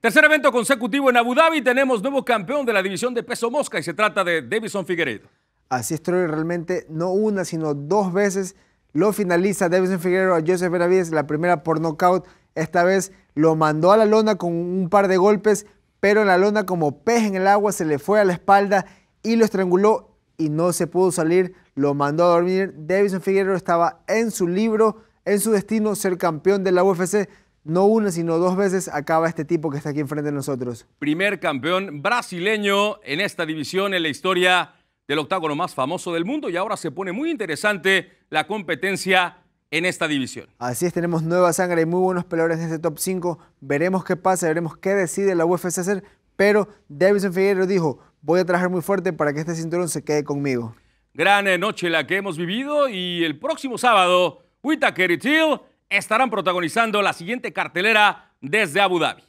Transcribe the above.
Tercer evento consecutivo en Abu Dhabi, tenemos nuevo campeón de la división de peso mosca y se trata de Davison Figueredo. Así es, Troy, realmente no una, sino dos veces lo finaliza Davison Figueredo a Joseph Benavides, la primera por nocaut, esta vez lo mandó a la lona con un par de golpes, pero en la lona como pez en el agua se le fue a la espalda y lo estranguló y no se pudo salir, lo mandó a dormir. Davison Figueroa estaba en su libro, en su destino, ser campeón de la UFC no una, sino dos veces acaba este tipo que está aquí enfrente de nosotros. Primer campeón brasileño en esta división en la historia del octágono más famoso del mundo y ahora se pone muy interesante la competencia en esta división. Así es, tenemos nueva sangre y muy buenos peleadores en este top 5. Veremos qué pasa, veremos qué decide la UFC hacer, pero Davidson Figueroa dijo, voy a trabajar muy fuerte para que este cinturón se quede conmigo. Gran eh, noche la que hemos vivido y el próximo sábado, Whitaker y Till estarán protagonizando la siguiente cartelera desde Abu Dhabi.